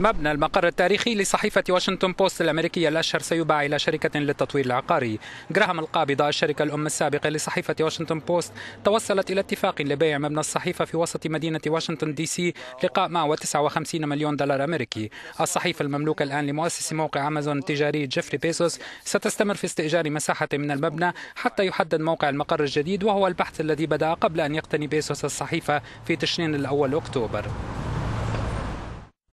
مبنى المقر التاريخي لصحيفة واشنطن بوست الأمريكية الأشهر سيباع إلى شركة للتطوير العقاري جراهام القابضة الشركة الأم السابقة لصحيفة واشنطن بوست توصلت إلى اتفاق لبيع مبنى الصحيفة في وسط مدينة واشنطن دي سي لقاء مع 59 مليون دولار أمريكي الصحيفة المملوكة الآن لمؤسس موقع أمازون التجاري جيفري بيسوس ستستمر في استئجار مساحة من المبنى حتى يحدد موقع المقر الجديد وهو البحث الذي بدأ قبل أن يقتني بيسوس الصحيفة في تشرين الأول أكتوبر